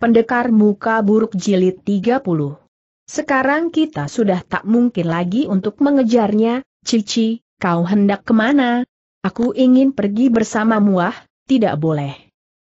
Pendekar Muka Buruk Jilid 30 Sekarang kita sudah tak mungkin lagi untuk mengejarnya, Cici, kau hendak kemana? Aku ingin pergi bersama Muah, tidak boleh.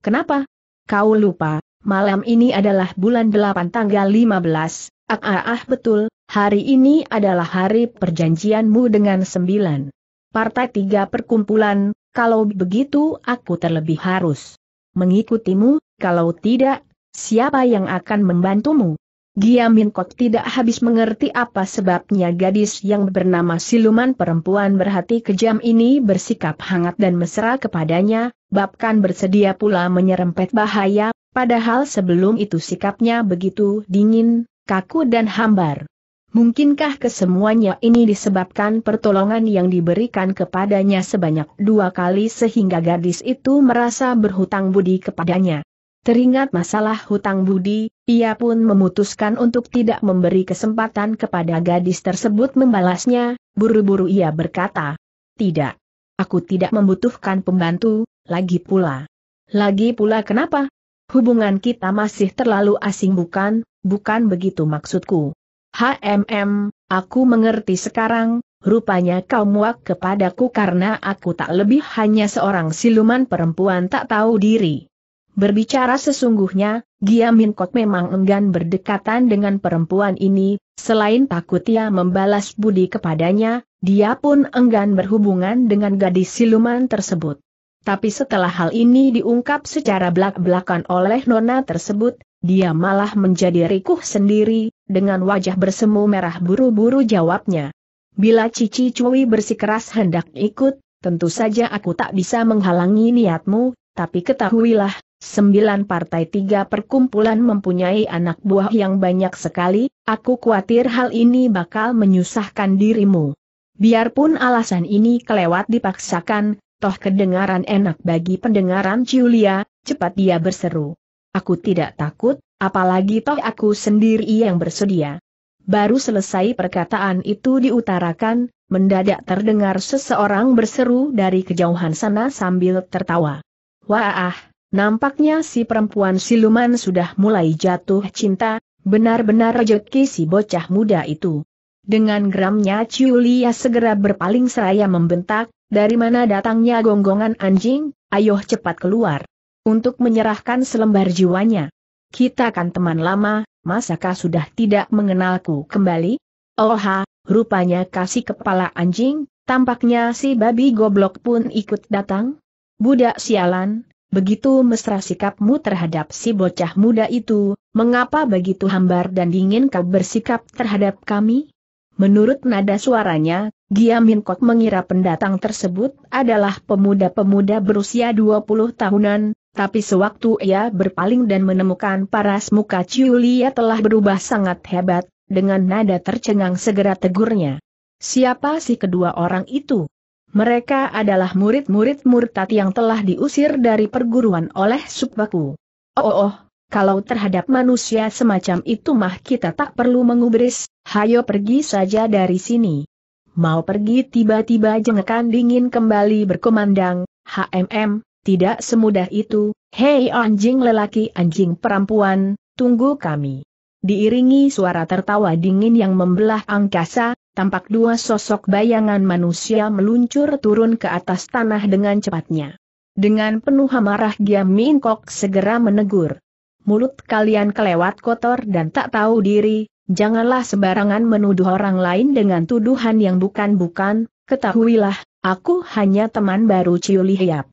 Kenapa? Kau lupa, malam ini adalah bulan 8 tanggal 15, ah ah, ah betul, hari ini adalah hari perjanjianmu dengan sembilan. Partai tiga perkumpulan, kalau begitu aku terlebih harus mengikutimu, kalau tidak Siapa yang akan membantumu? Giamin Kok tidak habis mengerti apa sebabnya gadis yang bernama siluman perempuan berhati kejam ini bersikap hangat dan mesra kepadanya, bahkan bersedia pula menyerempet bahaya, padahal sebelum itu sikapnya begitu dingin, kaku dan hambar. Mungkinkah kesemuanya ini disebabkan pertolongan yang diberikan kepadanya sebanyak dua kali sehingga gadis itu merasa berhutang budi kepadanya? Teringat masalah hutang budi, ia pun memutuskan untuk tidak memberi kesempatan kepada gadis tersebut membalasnya, buru-buru ia berkata. Tidak. Aku tidak membutuhkan pembantu, lagi pula. Lagi pula kenapa? Hubungan kita masih terlalu asing bukan, bukan begitu maksudku. HMM, aku mengerti sekarang, rupanya kau muak kepadaku karena aku tak lebih hanya seorang siluman perempuan tak tahu diri. Berbicara sesungguhnya, Giamin Kot memang enggan berdekatan dengan perempuan ini, selain takut ia membalas budi kepadanya, dia pun enggan berhubungan dengan gadis siluman tersebut. Tapi setelah hal ini diungkap secara belak-belakan oleh nona tersebut, dia malah menjadi rikuh sendiri, dengan wajah bersemu merah buru-buru jawabnya. Bila Cici Cui bersikeras hendak ikut, tentu saja aku tak bisa menghalangi niatmu, tapi ketahuilah, Sembilan partai tiga perkumpulan mempunyai anak buah yang banyak sekali, aku khawatir hal ini bakal menyusahkan dirimu. Biarpun alasan ini kelewat dipaksakan, toh kedengaran enak bagi pendengaran Julia, cepat dia berseru. Aku tidak takut, apalagi toh aku sendiri yang bersedia. Baru selesai perkataan itu diutarakan, mendadak terdengar seseorang berseru dari kejauhan sana sambil tertawa. Wah Nampaknya si perempuan siluman sudah mulai jatuh cinta, benar-benar rejeki si bocah muda itu. Dengan geramnya Ciulia segera berpaling seraya membentak, dari mana datangnya gonggongan anjing, ayo cepat keluar. Untuk menyerahkan selembar jiwanya. Kita kan teman lama, masakah sudah tidak mengenalku kembali? Oha, rupanya kasih kepala anjing, tampaknya si babi goblok pun ikut datang. Budak sialan, Begitu mesra sikapmu terhadap si bocah muda itu, mengapa begitu hambar dan dingin kau bersikap terhadap kami? Menurut nada suaranya, Giamin Kok mengira pendatang tersebut adalah pemuda-pemuda berusia 20 tahunan, tapi sewaktu ia berpaling dan menemukan paras muka Ciulia telah berubah sangat hebat, dengan nada tercengang segera tegurnya. Siapa si kedua orang itu? Mereka adalah murid-murid murtad yang telah diusir dari perguruan oleh Subbaku. Oh, oh, oh, kalau terhadap manusia semacam itu mah kita tak perlu mengubris, hayo pergi saja dari sini. Mau pergi tiba-tiba jengekan dingin kembali berkumandang, HMM, tidak semudah itu, hei anjing lelaki anjing perempuan, tunggu kami. Diiringi suara tertawa dingin yang membelah angkasa, tampak dua sosok bayangan manusia meluncur turun ke atas tanah dengan cepatnya. Dengan penuh amarah Giam Min Kok segera menegur. Mulut kalian kelewat kotor dan tak tahu diri, janganlah sembarangan menuduh orang lain dengan tuduhan yang bukan-bukan, ketahuilah, aku hanya teman baru Ciuli Hiap.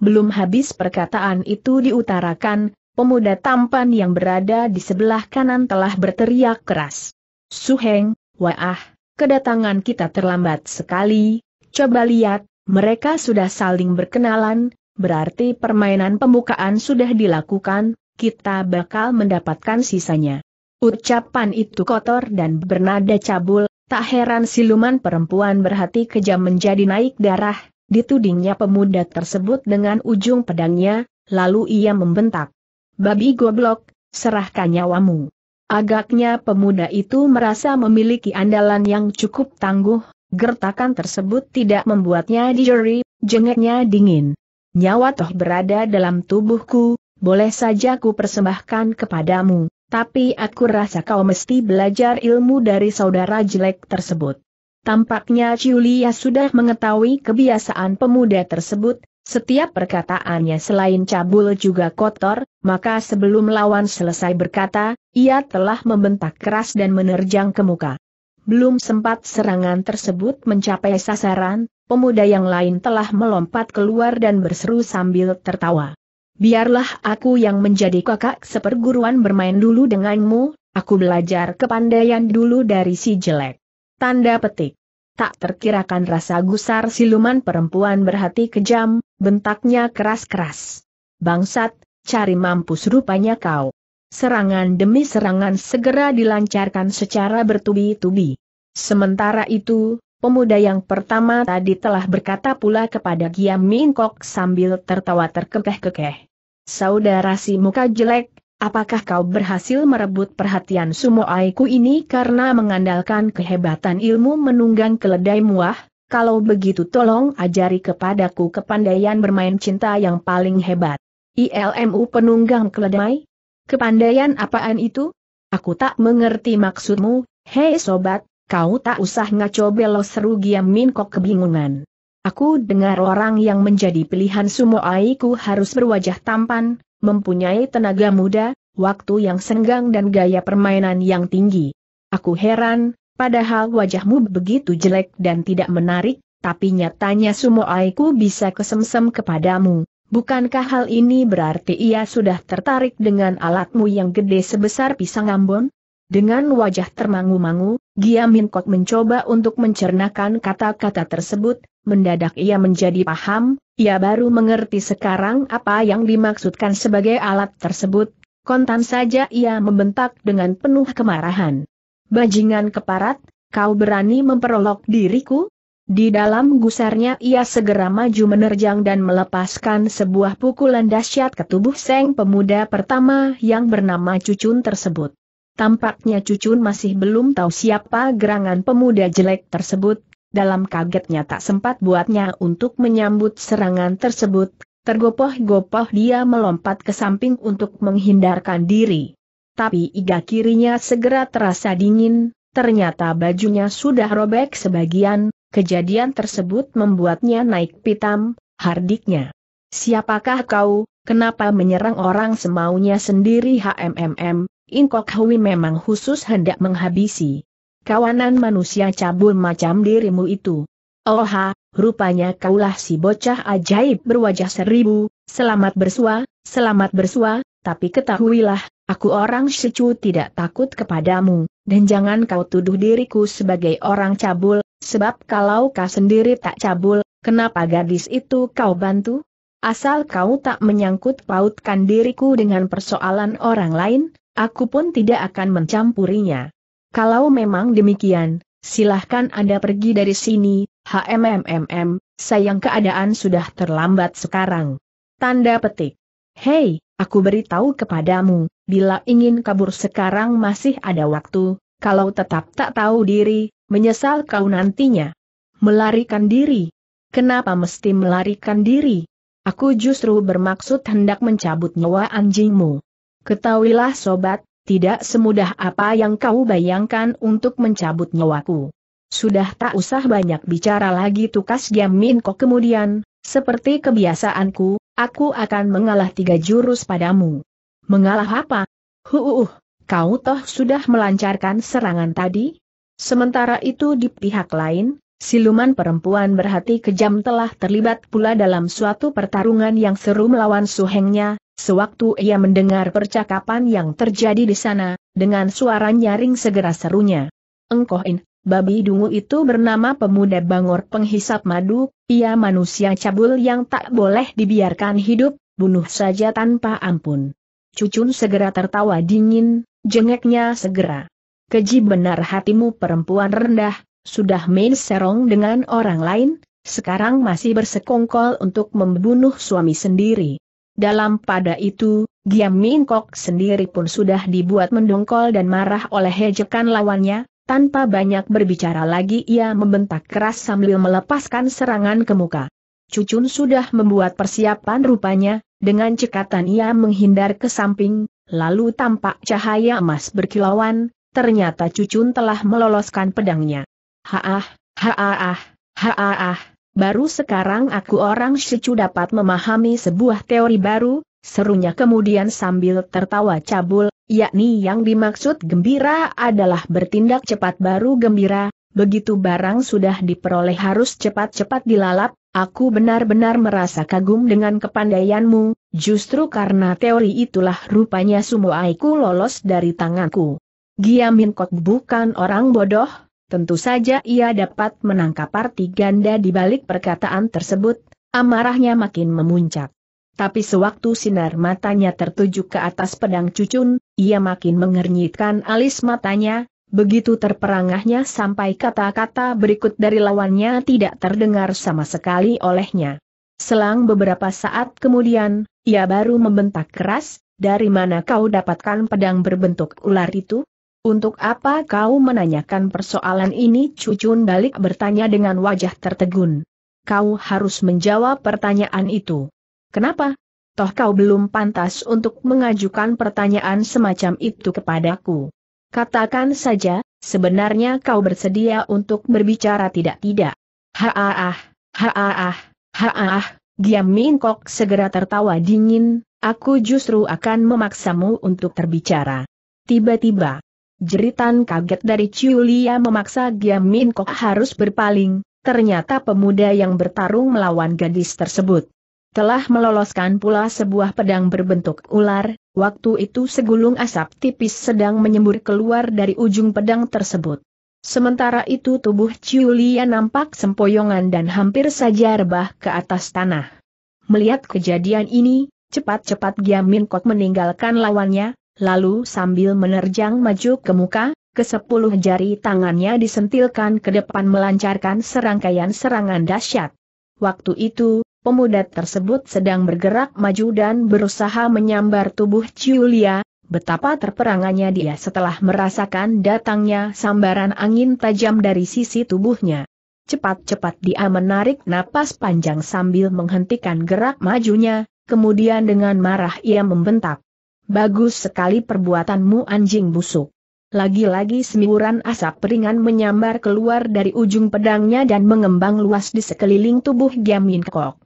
Belum habis perkataan itu diutarakan, pemuda tampan yang berada di sebelah kanan telah berteriak keras. Suheng, waah, kedatangan kita terlambat sekali, coba lihat, mereka sudah saling berkenalan, berarti permainan pembukaan sudah dilakukan, kita bakal mendapatkan sisanya. Ucapan itu kotor dan bernada cabul, tak heran siluman perempuan berhati kejam menjadi naik darah, ditudingnya pemuda tersebut dengan ujung pedangnya, lalu ia membentak. Babi goblok, serahkan nyawamu. Agaknya pemuda itu merasa memiliki andalan yang cukup tangguh, gertakan tersebut tidak membuatnya dijeri, jengeknya dingin. Nyawa toh berada dalam tubuhku, boleh saja ku persembahkan kepadamu, tapi aku rasa kau mesti belajar ilmu dari saudara jelek tersebut. Tampaknya Ciulia sudah mengetahui kebiasaan pemuda tersebut, setiap perkataannya selain cabul juga kotor, maka sebelum lawan selesai berkata, ia telah membentak keras dan menerjang ke muka. Belum sempat serangan tersebut mencapai sasaran, pemuda yang lain telah melompat keluar dan berseru sambil tertawa. Biarlah aku yang menjadi kakak seperguruan bermain dulu denganmu, aku belajar kepandaian dulu dari si jelek. Tanda petik tak terkirakan rasa gusar siluman perempuan berhati kejam, bentaknya keras-keras. Bangsat, cari mampus rupanya kau. Serangan demi serangan segera dilancarkan secara bertubi-tubi. Sementara itu, pemuda yang pertama tadi telah berkata pula kepada Giam Min sambil tertawa terkekeh-kekeh. Saudara si muka jelek, Apakah kau berhasil merebut perhatian sumo aiku ini karena mengandalkan kehebatan ilmu menunggang keledai muah? Kalau begitu tolong ajari kepadaku kepandaian bermain cinta yang paling hebat. ILMU penunggang keledai? Kepandaian apaan itu? Aku tak mengerti maksudmu, hei sobat, kau tak usah ngaco belo seru Giam kok kebingungan. Aku dengar orang yang menjadi pilihan sumo aiku harus berwajah tampan, mempunyai tenaga muda, waktu yang senggang dan gaya permainan yang tinggi. Aku heran, padahal wajahmu begitu jelek dan tidak menarik, tapi nyatanya semua aku bisa kesemsem kepadamu. Bukankah hal ini berarti ia sudah tertarik dengan alatmu yang gede sebesar pisang ambon? Dengan wajah termangu-mangu, Giamin Kok mencoba untuk mencernakan kata-kata tersebut, mendadak ia menjadi paham, ia baru mengerti sekarang apa yang dimaksudkan sebagai alat tersebut, kontan saja ia membentak dengan penuh kemarahan. Bajingan keparat, kau berani memperolok diriku? Di dalam gusarnya ia segera maju menerjang dan melepaskan sebuah pukulan dahsyat ke tubuh seng pemuda pertama yang bernama Cucun tersebut. Tampaknya Cucun masih belum tahu siapa gerangan pemuda jelek tersebut, dalam kagetnya tak sempat buatnya untuk menyambut serangan tersebut, tergopoh-gopoh dia melompat ke samping untuk menghindarkan diri. Tapi iga kirinya segera terasa dingin, ternyata bajunya sudah robek sebagian, kejadian tersebut membuatnya naik pitam, hardiknya. Siapakah kau, kenapa menyerang orang semaunya sendiri HMMM, Inkok Hui memang khusus hendak menghabisi kawanan manusia cabul macam dirimu itu. Oha, rupanya kaulah si bocah ajaib berwajah seribu, selamat bersua, selamat bersua, tapi ketahuilah, aku orang secu tidak takut kepadamu, dan jangan kau tuduh diriku sebagai orang cabul, sebab kalau kau sendiri tak cabul, kenapa gadis itu kau bantu? Asal kau tak menyangkut pautkan diriku dengan persoalan orang lain, aku pun tidak akan mencampurinya. Kalau memang demikian, silahkan Anda pergi dari sini, HMMMM, sayang keadaan sudah terlambat sekarang. Tanda petik. Hei, aku beritahu kepadamu, bila ingin kabur sekarang masih ada waktu, kalau tetap tak tahu diri, menyesal kau nantinya. Melarikan diri. Kenapa mesti melarikan diri? Aku justru bermaksud hendak mencabut nyawa anjingmu. Ketahuilah sobat, tidak semudah apa yang kau bayangkan untuk mencabut nyawaku. Sudah tak usah banyak bicara lagi tukas Giam Kok kemudian, seperti kebiasaanku, aku akan mengalah tiga jurus padamu. Mengalah apa? Huuuh, kau toh sudah melancarkan serangan tadi? Sementara itu di pihak lain, siluman perempuan berhati kejam telah terlibat pula dalam suatu pertarungan yang seru melawan suhengnya, Sewaktu ia mendengar percakapan yang terjadi di sana, dengan suara nyaring segera serunya. Engkohin, babi dungu itu bernama pemuda bangor penghisap madu, ia manusia cabul yang tak boleh dibiarkan hidup, bunuh saja tanpa ampun. Cucun segera tertawa dingin, jengeknya segera. Keji benar hatimu perempuan rendah, sudah main serong dengan orang lain, sekarang masih bersekongkol untuk membunuh suami sendiri. Dalam pada itu, Giam Mingkok sendiri pun sudah dibuat mendongkol dan marah oleh hejekan lawannya, tanpa banyak berbicara lagi ia membentak keras sambil melepaskan serangan ke muka. Cucun sudah membuat persiapan rupanya, dengan cekatan ia menghindar ke samping, lalu tampak cahaya emas berkilauan, ternyata Cucun telah meloloskan pedangnya. Haah, haah, haah, haah. Baru sekarang aku orang secu dapat memahami sebuah teori baru, serunya kemudian sambil tertawa cabul, yakni yang dimaksud gembira adalah bertindak cepat baru gembira, begitu barang sudah diperoleh harus cepat-cepat dilalap, aku benar-benar merasa kagum dengan kepandaianmu, justru karena teori itulah rupanya semua aku lolos dari tanganku. Giamin kok bukan orang bodoh, tentu saja ia dapat menangkap arti ganda di balik perkataan tersebut, amarahnya makin memuncak. Tapi sewaktu sinar matanya tertuju ke atas pedang cucun, ia makin mengernyitkan alis matanya, begitu terperangahnya sampai kata-kata berikut dari lawannya tidak terdengar sama sekali olehnya. Selang beberapa saat kemudian, ia baru membentak keras, dari mana kau dapatkan pedang berbentuk ular itu? Untuk apa kau menanyakan persoalan ini? Cucun balik bertanya dengan wajah tertegun. Kau harus menjawab pertanyaan itu. Kenapa? Toh kau belum pantas untuk mengajukan pertanyaan semacam itu kepadaku. Katakan saja, sebenarnya kau bersedia untuk berbicara tidak-tidak. ha-ah-ah, ha-ah-ah, Giam Mingkok segera tertawa dingin, aku justru akan memaksamu untuk terbicara. Tiba-tiba, Jeritan kaget dari Ciulia memaksa Giam Min Kok harus berpaling, ternyata pemuda yang bertarung melawan gadis tersebut. Telah meloloskan pula sebuah pedang berbentuk ular, waktu itu segulung asap tipis sedang menyembur keluar dari ujung pedang tersebut. Sementara itu tubuh Ciulia nampak sempoyongan dan hampir saja rebah ke atas tanah. Melihat kejadian ini, cepat-cepat Giamin Kok meninggalkan lawannya, lalu sambil menerjang maju ke muka, ke sepuluh jari tangannya disentilkan ke depan melancarkan serangkaian serangan dahsyat. Waktu itu, pemuda tersebut sedang bergerak maju dan berusaha menyambar tubuh Julia. betapa terperangannya dia setelah merasakan datangnya sambaran angin tajam dari sisi tubuhnya. Cepat-cepat dia menarik napas panjang sambil menghentikan gerak majunya, kemudian dengan marah ia membentak. Bagus sekali perbuatanmu anjing busuk. Lagi-lagi semburan asap ringan menyambar keluar dari ujung pedangnya dan mengembang luas di sekeliling tubuh Giamin Kok.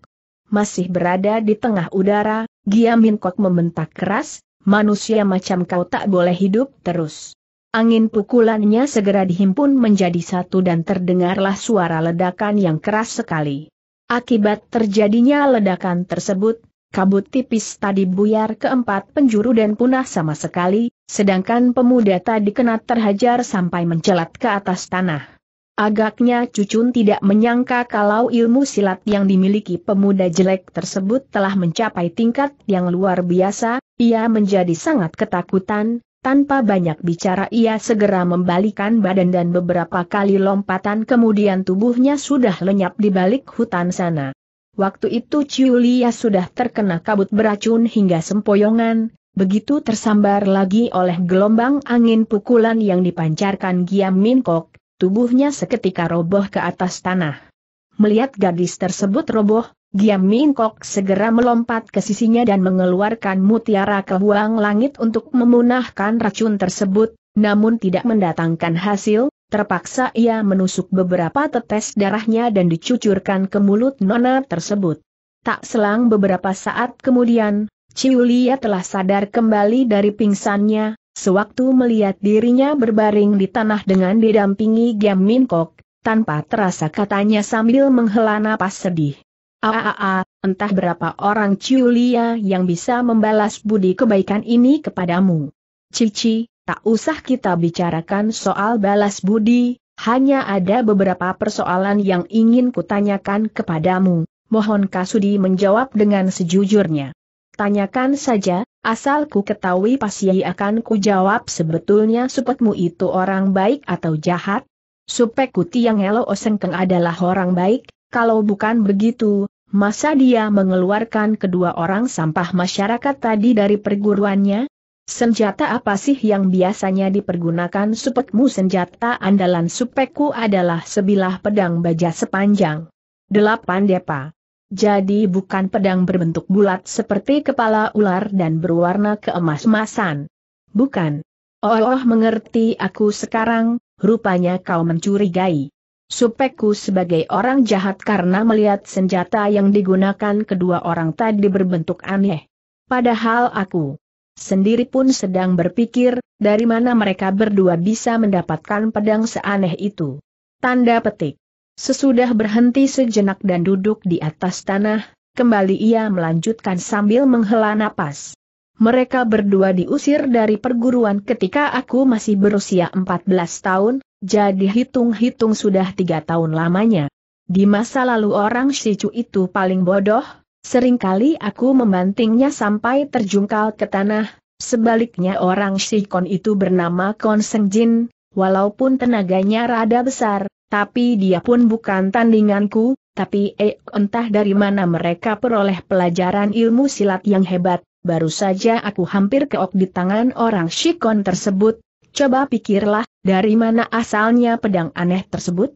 Masih berada di tengah udara, Giamin Kok membentak keras, manusia macam kau tak boleh hidup terus. Angin pukulannya segera dihimpun menjadi satu dan terdengarlah suara ledakan yang keras sekali. Akibat terjadinya ledakan tersebut, kabut tipis tadi buyar keempat penjuru dan punah sama sekali, sedangkan pemuda tadi kena terhajar sampai mencelat ke atas tanah. Agaknya Cucun tidak menyangka kalau ilmu silat yang dimiliki pemuda jelek tersebut telah mencapai tingkat yang luar biasa, ia menjadi sangat ketakutan, tanpa banyak bicara ia segera membalikan badan dan beberapa kali lompatan kemudian tubuhnya sudah lenyap di balik hutan sana. Waktu itu Julia sudah terkena kabut beracun hingga sempoyongan, begitu tersambar lagi oleh gelombang angin pukulan yang dipancarkan Giam Minkok, tubuhnya seketika roboh ke atas tanah. Melihat gadis tersebut roboh, Giam Minkok segera melompat ke sisinya dan mengeluarkan mutiara ke buang langit untuk memunahkan racun tersebut, namun tidak mendatangkan hasil, Terpaksa ia menusuk beberapa tetes darahnya dan dicucurkan ke mulut nona tersebut. Tak selang beberapa saat kemudian, Ciulia telah sadar kembali dari pingsannya, sewaktu melihat dirinya berbaring di tanah dengan didampingi Giam Minkok, tanpa terasa katanya sambil menghela napas sedih. Aaaa, ah, ah, ah, entah berapa orang Ciulia yang bisa membalas budi kebaikan ini kepadamu. Cici, Tak usah kita bicarakan soal balas budi, hanya ada beberapa persoalan yang ingin kutanyakan kepadamu. Mohon Kasudi menjawab dengan sejujurnya. Tanyakan saja, asal ku ketahui pasti akan ku jawab sebetulnya supetmu itu orang baik atau jahat. Supek yang elo Osengkeng adalah orang baik, kalau bukan begitu, Masa dia mengeluarkan kedua orang sampah masyarakat tadi dari perguruannya? Senjata apa sih yang biasanya dipergunakan supekmu? Senjata andalan supekku adalah sebilah pedang baja sepanjang. Delapan depa. Jadi bukan pedang berbentuk bulat seperti kepala ular dan berwarna keemas-emasan. Bukan. Oh, oh mengerti aku sekarang, rupanya kau mencurigai. Supekku sebagai orang jahat karena melihat senjata yang digunakan kedua orang tadi berbentuk aneh. Padahal aku sendiri pun sedang berpikir, dari mana mereka berdua bisa mendapatkan pedang seaneh itu. Tanda petik. Sesudah berhenti sejenak dan duduk di atas tanah, kembali ia melanjutkan sambil menghela napas. Mereka berdua diusir dari perguruan ketika aku masih berusia 14 tahun, jadi hitung-hitung sudah tiga tahun lamanya. Di masa lalu orang Shichu itu paling bodoh, Seringkali aku membantingnya sampai terjungkal ke tanah, sebaliknya orang Shikon itu bernama Kon Seng Jin, walaupun tenaganya rada besar, tapi dia pun bukan tandinganku, tapi eh, entah dari mana mereka peroleh pelajaran ilmu silat yang hebat, baru saja aku hampir keok di tangan orang Shikon tersebut, coba pikirlah, dari mana asalnya pedang aneh tersebut?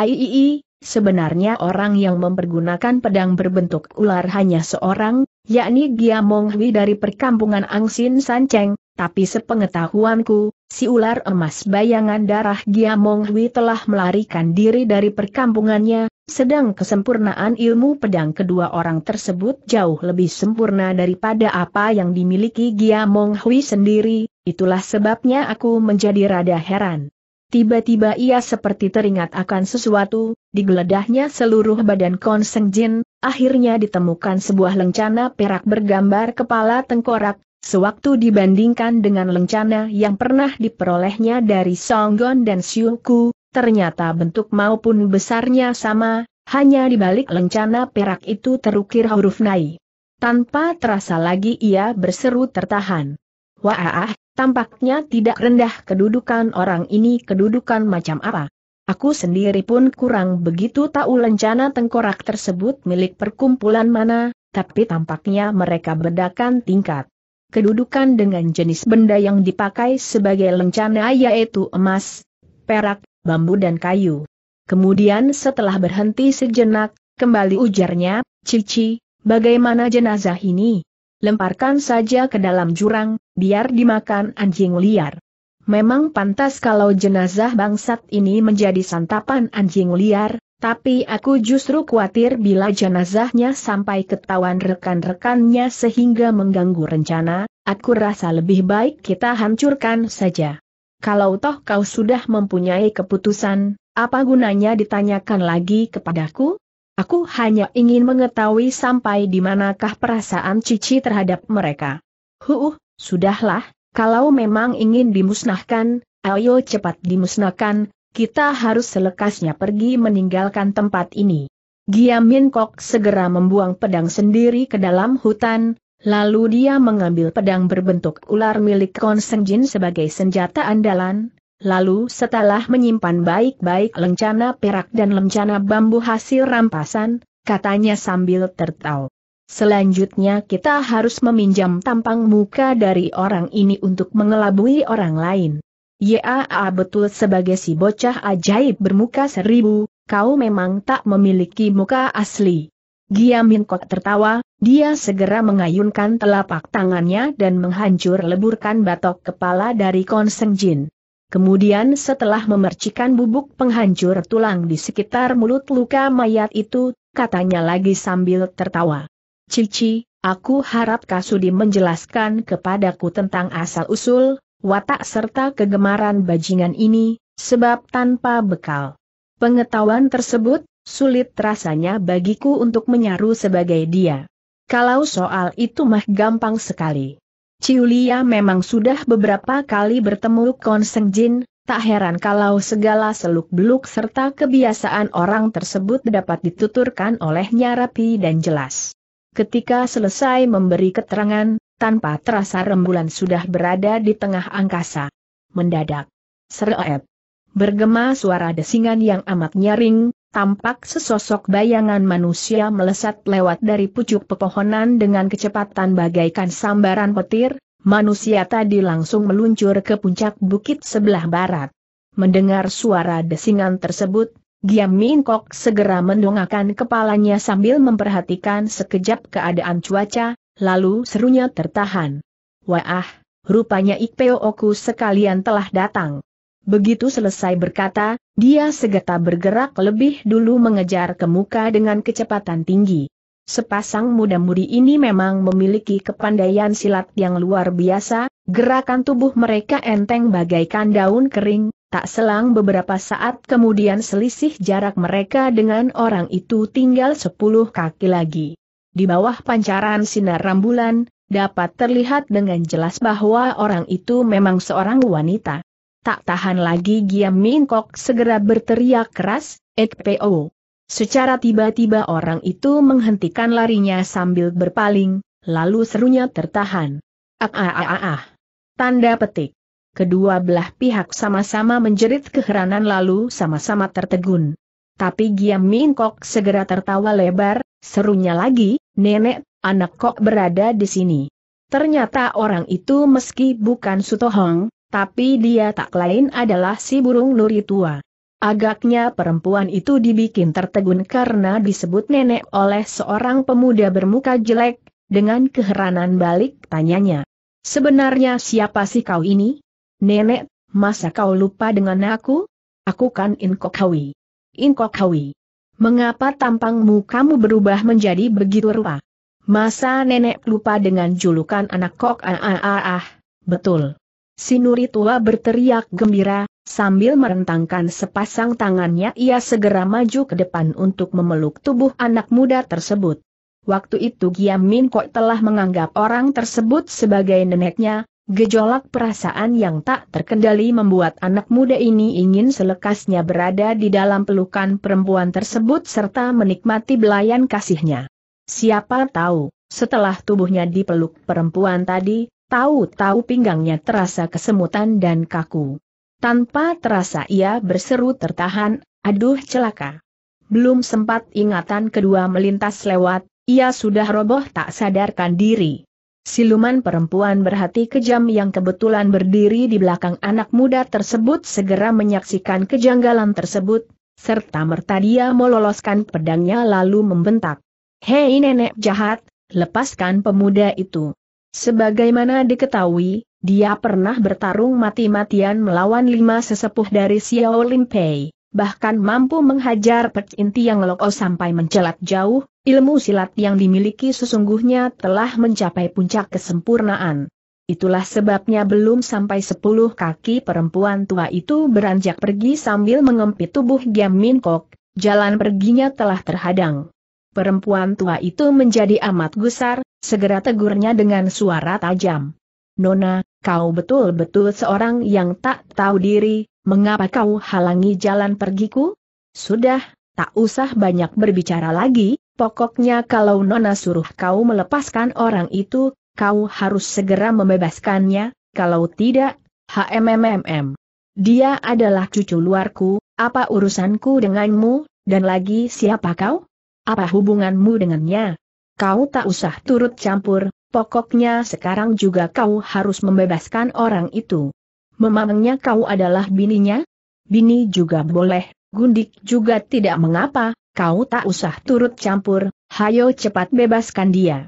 Aiii, Sebenarnya orang yang mempergunakan pedang berbentuk ular hanya seorang, yakni Giamong Hui dari perkampungan Angsin Sanceng, tapi sepengetahuanku, si ular emas bayangan darah Giamong Hui telah melarikan diri dari perkampungannya, sedang kesempurnaan ilmu pedang kedua orang tersebut jauh lebih sempurna daripada apa yang dimiliki Giamong Hui sendiri, itulah sebabnya aku menjadi rada heran. Tiba-tiba ia seperti teringat akan sesuatu, digeledahnya seluruh badan Konseng Jin, akhirnya ditemukan sebuah lencana perak bergambar kepala tengkorak, sewaktu dibandingkan dengan lencana yang pernah diperolehnya dari Songgon dan Siuku, ternyata bentuk maupun besarnya sama, hanya di balik lencana perak itu terukir huruf nai. Tanpa terasa lagi ia berseru tertahan. Wah, Tampaknya tidak rendah kedudukan orang ini kedudukan macam apa. Aku sendiri pun kurang begitu tahu lencana tengkorak tersebut milik perkumpulan mana, tapi tampaknya mereka bedakan tingkat. Kedudukan dengan jenis benda yang dipakai sebagai lencana yaitu emas, perak, bambu dan kayu. Kemudian setelah berhenti sejenak, kembali ujarnya, Cici, bagaimana jenazah ini? Lemparkan saja ke dalam jurang, biar dimakan anjing liar. Memang pantas kalau jenazah bangsat ini menjadi santapan anjing liar, tapi aku justru khawatir bila jenazahnya sampai ketahuan rekan-rekannya sehingga mengganggu rencana, aku rasa lebih baik kita hancurkan saja. Kalau toh kau sudah mempunyai keputusan, apa gunanya ditanyakan lagi kepadaku? Aku hanya ingin mengetahui sampai di manakah perasaan Cici terhadap mereka. Huh, sudahlah, kalau memang ingin dimusnahkan, ayo cepat dimusnahkan, kita harus selekasnya pergi meninggalkan tempat ini. Giamin Kok segera membuang pedang sendiri ke dalam hutan, lalu dia mengambil pedang berbentuk ular milik Konseng Jin sebagai senjata andalan, Lalu setelah menyimpan baik-baik lencana perak dan lencana bambu hasil rampasan, katanya sambil tertawa. Selanjutnya kita harus meminjam tampang muka dari orang ini untuk mengelabui orang lain. Ya, betul sebagai si bocah ajaib bermuka seribu, kau memang tak memiliki muka asli. Giamin Kot tertawa, dia segera mengayunkan telapak tangannya dan menghancur leburkan batok kepala dari Konseng Jin. Kemudian setelah memercikan bubuk penghancur tulang di sekitar mulut luka mayat itu, katanya lagi sambil tertawa. Cici, aku harap Kasudi menjelaskan kepadaku tentang asal-usul, watak serta kegemaran bajingan ini, sebab tanpa bekal. Pengetahuan tersebut, sulit rasanya bagiku untuk menyaru sebagai dia. Kalau soal itu mah gampang sekali. Ciulia memang sudah beberapa kali bertemu Kon Seng Jin, tak heran kalau segala seluk-beluk serta kebiasaan orang tersebut dapat dituturkan olehnya rapi dan jelas. Ketika selesai memberi keterangan, tanpa terasa rembulan sudah berada di tengah angkasa. Mendadak. Sereep. Bergema suara desingan yang amat nyaring, tampak sesosok bayangan manusia melesat lewat dari pucuk pepohonan dengan kecepatan bagaikan sambaran petir, manusia tadi langsung meluncur ke puncak bukit sebelah barat. Mendengar suara desingan tersebut, Giam Min Kok segera mendongakkan kepalanya sambil memperhatikan sekejap keadaan cuaca, lalu serunya tertahan. Wah, rupanya Ikpeo Oku sekalian telah datang. Begitu selesai berkata, dia segera bergerak lebih dulu mengejar ke muka dengan kecepatan tinggi. Sepasang muda-mudi ini memang memiliki kepandaian silat yang luar biasa, gerakan tubuh mereka enteng bagaikan daun kering, tak selang beberapa saat kemudian selisih jarak mereka dengan orang itu tinggal 10 kaki lagi. Di bawah pancaran sinar rambulan, dapat terlihat dengan jelas bahwa orang itu memang seorang wanita. Tak tahan lagi Giam Min segera berteriak keras, Ekpo. Secara tiba-tiba orang itu menghentikan larinya sambil berpaling, lalu serunya tertahan. Ah ah ah ah. ah. Tanda petik. Kedua belah pihak sama-sama menjerit keheranan lalu sama-sama tertegun. Tapi Giam Min segera tertawa lebar, serunya lagi, nenek, anak kok berada di sini. Ternyata orang itu meski bukan Sutohong, tapi dia tak lain adalah si burung nuri tua. Agaknya perempuan itu dibikin tertegun karena disebut nenek oleh seorang pemuda bermuka jelek, dengan keheranan balik tanyanya. Sebenarnya siapa sih kau ini? Nenek, masa kau lupa dengan aku? Aku kan Inkokawi. Inkokawi. Mengapa tampangmu kamu berubah menjadi begitu rupa? Masa nenek lupa dengan julukan anak kok ah ah ah, ah. betul. Si Nuri tua berteriak gembira, sambil merentangkan sepasang tangannya ia segera maju ke depan untuk memeluk tubuh anak muda tersebut. Waktu itu Giam min Kok telah menganggap orang tersebut sebagai neneknya, gejolak perasaan yang tak terkendali membuat anak muda ini ingin selekasnya berada di dalam pelukan perempuan tersebut serta menikmati belayan kasihnya. Siapa tahu, setelah tubuhnya dipeluk perempuan tadi, Tahu-tahu pinggangnya terasa kesemutan dan kaku. Tanpa terasa ia berseru tertahan, aduh celaka. Belum sempat ingatan kedua melintas lewat, ia sudah roboh tak sadarkan diri. Siluman perempuan berhati kejam yang kebetulan berdiri di belakang anak muda tersebut segera menyaksikan kejanggalan tersebut, serta merta dia meloloskan pedangnya lalu membentak. Hei nenek jahat, lepaskan pemuda itu. Sebagaimana diketahui, dia pernah bertarung mati-matian melawan lima sesepuh dari Xiao Limpei, bahkan mampu menghajar pecinti yang loko sampai mencelat jauh, ilmu silat yang dimiliki sesungguhnya telah mencapai puncak kesempurnaan. Itulah sebabnya belum sampai sepuluh kaki perempuan tua itu beranjak pergi sambil mengempit tubuh Giam Min Kok, jalan perginya telah terhadang perempuan tua itu menjadi amat gusar, segera tegurnya dengan suara tajam. Nona, kau betul-betul seorang yang tak tahu diri, mengapa kau halangi jalan pergiku? Sudah, tak usah banyak berbicara lagi, pokoknya kalau Nona suruh kau melepaskan orang itu, kau harus segera membebaskannya, kalau tidak, HMMMM. Dia adalah cucu luarku, apa urusanku denganmu, dan lagi siapa kau? Apa hubunganmu dengannya? Kau tak usah turut campur, pokoknya sekarang juga kau harus membebaskan orang itu. Memangnya kau adalah bininya? Bini juga boleh, gundik juga tidak mengapa, kau tak usah turut campur, hayo cepat bebaskan dia.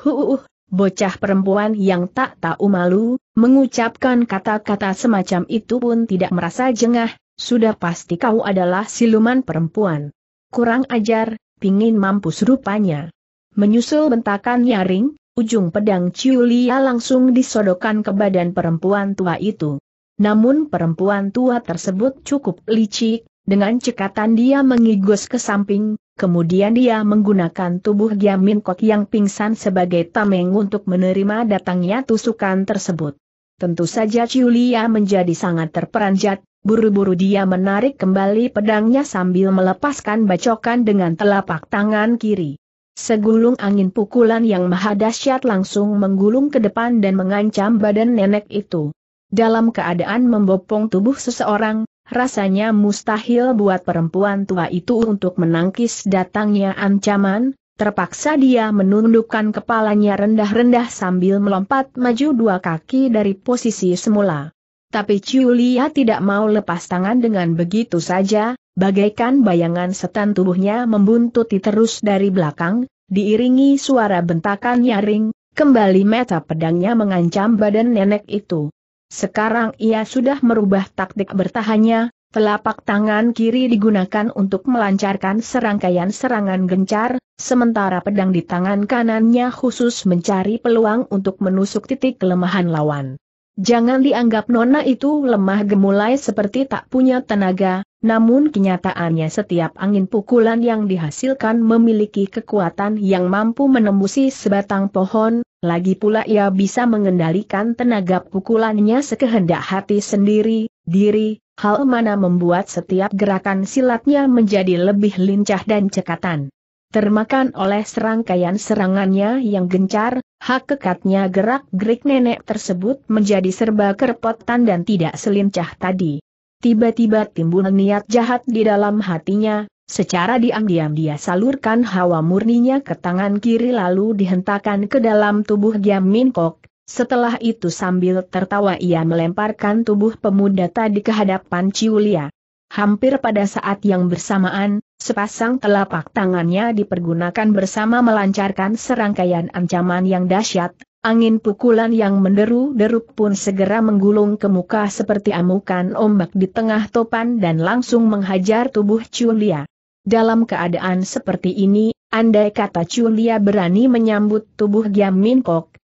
Huuuh, Bocah perempuan yang tak tahu malu, mengucapkan kata-kata semacam itu pun tidak merasa jengah, sudah pasti kau adalah siluman perempuan. Kurang ajar, pingin mampus rupanya. Menyusul bentakan nyaring, ujung pedang Ciulia langsung disodokan ke badan perempuan tua itu. Namun perempuan tua tersebut cukup licik, dengan cekatan dia mengigus ke samping, kemudian dia menggunakan tubuh Giamin Kok yang pingsan sebagai tameng untuk menerima datangnya tusukan tersebut. Tentu saja Ciulia menjadi sangat terperanjat, Buru-buru dia menarik kembali pedangnya sambil melepaskan bacokan dengan telapak tangan kiri. Segulung angin pukulan yang maha dahsyat langsung menggulung ke depan dan mengancam badan nenek itu. Dalam keadaan membopong tubuh seseorang, rasanya mustahil buat perempuan tua itu untuk menangkis datangnya ancaman, terpaksa dia menundukkan kepalanya rendah-rendah sambil melompat maju dua kaki dari posisi semula. Tapi Julia tidak mau lepas tangan dengan begitu saja, bagaikan bayangan setan tubuhnya membuntuti terus dari belakang, diiringi suara bentakan nyaring, kembali meta pedangnya mengancam badan nenek itu. Sekarang ia sudah merubah taktik bertahannya, Telapak tangan kiri digunakan untuk melancarkan serangkaian serangan gencar, sementara pedang di tangan kanannya khusus mencari peluang untuk menusuk titik kelemahan lawan. Jangan dianggap Nona itu lemah gemulai seperti tak punya tenaga, namun kenyataannya setiap angin pukulan yang dihasilkan memiliki kekuatan yang mampu menembusi sebatang pohon, lagi pula ia bisa mengendalikan tenaga pukulannya sekehendak hati sendiri, diri, hal mana membuat setiap gerakan silatnya menjadi lebih lincah dan cekatan. Termakan oleh serangkaian serangannya yang gencar, hak kekatnya gerak-gerik nenek tersebut menjadi serba kerepotan dan tidak selincah tadi. Tiba-tiba timbul niat jahat di dalam hatinya, secara diam-diam dia salurkan hawa murninya ke tangan kiri lalu dihentakan ke dalam tubuh Giam Min Kok. Setelah itu sambil tertawa ia melemparkan tubuh pemuda tadi ke hadapan Ciulia. Hampir pada saat yang bersamaan, Sepasang telapak tangannya dipergunakan bersama melancarkan serangkaian ancaman yang dahsyat, angin pukulan yang menderu-deru pun segera menggulung ke muka seperti amukan ombak di tengah topan dan langsung menghajar tubuh Chulia. Dalam keadaan seperti ini, andai kata Chulia berani menyambut tubuh Giam Min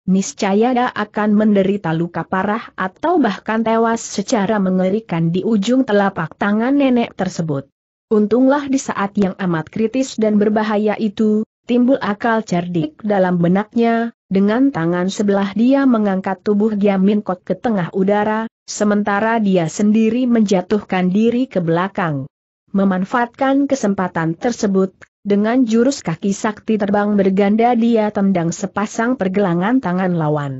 niscaya dia akan menderita luka parah atau bahkan tewas secara mengerikan di ujung telapak tangan nenek tersebut. Untunglah di saat yang amat kritis dan berbahaya itu, timbul akal cerdik dalam benaknya, dengan tangan sebelah dia mengangkat tubuh Giamin Kot ke tengah udara, sementara dia sendiri menjatuhkan diri ke belakang. Memanfaatkan kesempatan tersebut, dengan jurus kaki sakti terbang berganda dia tendang sepasang pergelangan tangan lawan.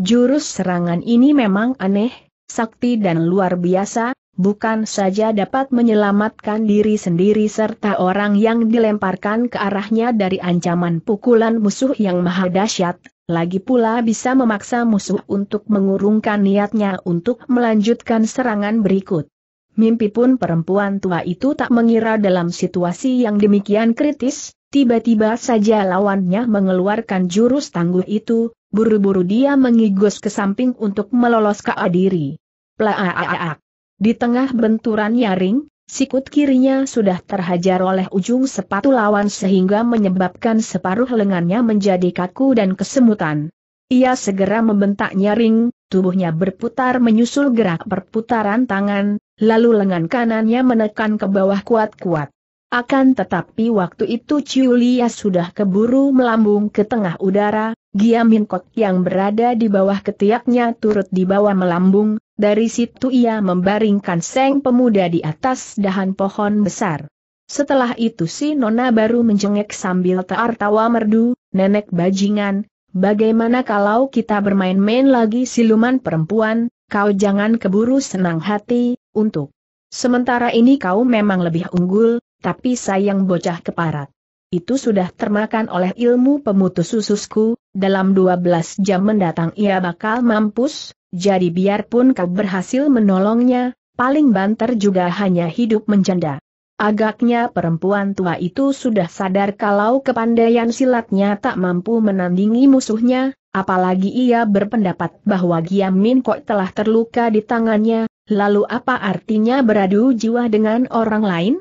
Jurus serangan ini memang aneh, sakti dan luar biasa, bukan saja dapat menyelamatkan diri sendiri serta orang yang dilemparkan ke arahnya dari ancaman pukulan musuh yang maha dahsyat, lagi pula bisa memaksa musuh untuk mengurungkan niatnya untuk melanjutkan serangan berikut. Mimpi pun perempuan tua itu tak mengira dalam situasi yang demikian kritis, tiba-tiba saja lawannya mengeluarkan jurus tangguh itu, buru-buru dia mengigus ke samping untuk meloloskan diri. Plaaak. Di tengah benturan nyaring, sikut kirinya sudah terhajar oleh ujung sepatu lawan sehingga menyebabkan separuh lengannya menjadi kaku dan kesemutan. Ia segera membentak nyaring, tubuhnya berputar menyusul gerak perputaran tangan, lalu lengan kanannya menekan ke bawah kuat-kuat. Akan tetapi waktu itu Ciulia sudah keburu melambung ke tengah udara, Giamin Kok yang berada di bawah ketiaknya turut dibawa melambung, dari situ ia membaringkan seng pemuda di atas dahan pohon besar. Setelah itu si Nona baru menjengek sambil tertawa merdu, nenek bajingan, bagaimana kalau kita bermain-main lagi siluman perempuan, kau jangan keburu senang hati, untuk. Sementara ini kau memang lebih unggul, tapi sayang bocah keparat. Itu sudah termakan oleh ilmu pemutus ususku, dalam 12 jam mendatang ia bakal mampus, jadi biarpun kau berhasil menolongnya, paling banter juga hanya hidup menjanda. Agaknya perempuan tua itu sudah sadar kalau kepandaian silatnya tak mampu menandingi musuhnya, apalagi ia berpendapat bahwa Giam Min Kok telah terluka di tangannya, lalu apa artinya beradu jiwa dengan orang lain?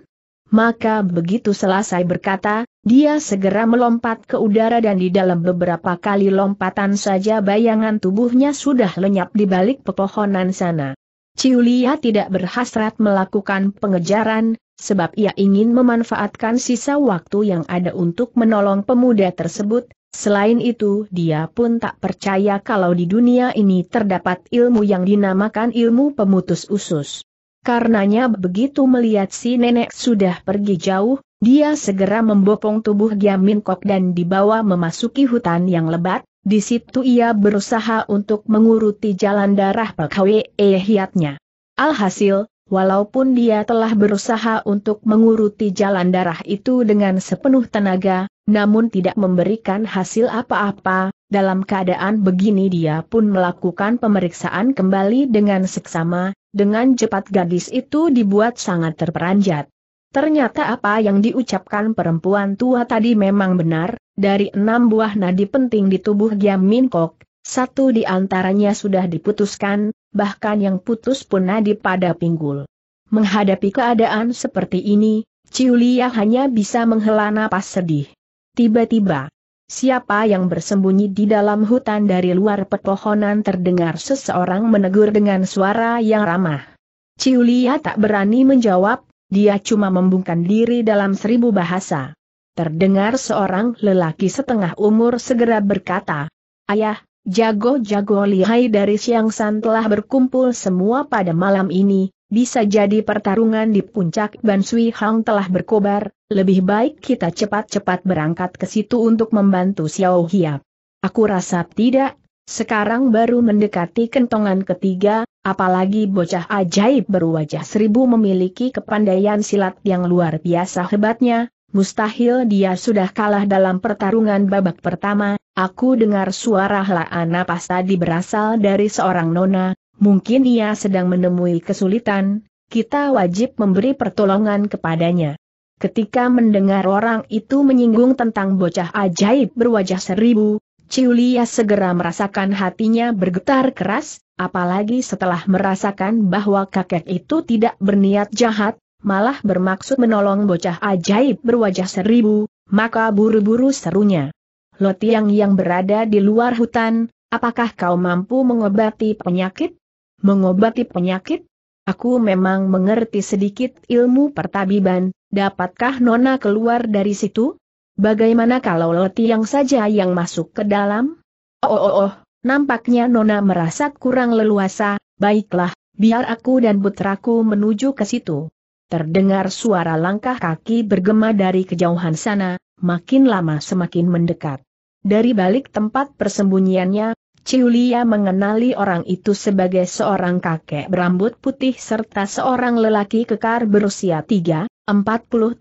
Maka begitu selesai berkata, dia segera melompat ke udara dan di dalam beberapa kali lompatan saja bayangan tubuhnya sudah lenyap di balik pepohonan sana. Ciulia tidak berhasrat melakukan pengejaran, sebab ia ingin memanfaatkan sisa waktu yang ada untuk menolong pemuda tersebut, Selain itu dia pun tak percaya kalau di dunia ini terdapat ilmu yang dinamakan ilmu pemutus usus. Karenanya begitu melihat si nenek sudah pergi jauh, dia segera membopong tubuh Giamin Kok dan dibawa memasuki hutan yang lebat, di situ ia berusaha untuk menguruti jalan darah Pekwe eh, hiatnya. Alhasil, walaupun dia telah berusaha untuk menguruti jalan darah itu dengan sepenuh tenaga, namun tidak memberikan hasil apa-apa, dalam keadaan begini dia pun melakukan pemeriksaan kembali dengan seksama, dengan cepat gadis itu dibuat sangat terperanjat. Ternyata apa yang diucapkan perempuan tua tadi memang benar, dari enam buah nadi penting di tubuh Giam Min Kok, satu di antaranya sudah diputuskan, bahkan yang putus pun nadi pada pinggul. Menghadapi keadaan seperti ini, Ciulia hanya bisa menghela napas sedih. Tiba-tiba, Siapa yang bersembunyi di dalam hutan dari luar pepohonan terdengar seseorang menegur dengan suara yang ramah. Ciulia tak berani menjawab, dia cuma membungkam diri dalam seribu bahasa. Terdengar seorang lelaki setengah umur segera berkata, Ayah, jago-jago lihai dari Siang San telah berkumpul semua pada malam ini, bisa jadi pertarungan di puncak Ban Hang telah berkobar, lebih baik kita cepat-cepat berangkat ke situ untuk membantu Xiao Hiap. Aku rasa tidak, sekarang baru mendekati kentongan ketiga, apalagi bocah ajaib berwajah seribu memiliki kepandaian silat yang luar biasa hebatnya, mustahil dia sudah kalah dalam pertarungan babak pertama, aku dengar suara helaan napas tadi berasal dari seorang nona, Mungkin ia sedang menemui kesulitan, kita wajib memberi pertolongan kepadanya. Ketika mendengar orang itu menyinggung tentang bocah ajaib berwajah seribu, Ciulia segera merasakan hatinya bergetar keras, apalagi setelah merasakan bahwa kakek itu tidak berniat jahat, malah bermaksud menolong bocah ajaib berwajah seribu, maka buru-buru serunya. Lotiang yang berada di luar hutan, apakah kau mampu mengobati penyakit? mengobati penyakit? Aku memang mengerti sedikit ilmu pertabiban, dapatkah Nona keluar dari situ? Bagaimana kalau yang saja yang masuk ke dalam? Oh, oh, oh, nampaknya Nona merasa kurang leluasa, baiklah, biar aku dan putraku menuju ke situ. Terdengar suara langkah kaki bergema dari kejauhan sana, makin lama semakin mendekat. Dari balik tempat persembunyiannya, Ciulia mengenali orang itu sebagai seorang kakek berambut putih serta seorang lelaki kekar berusia 3, 40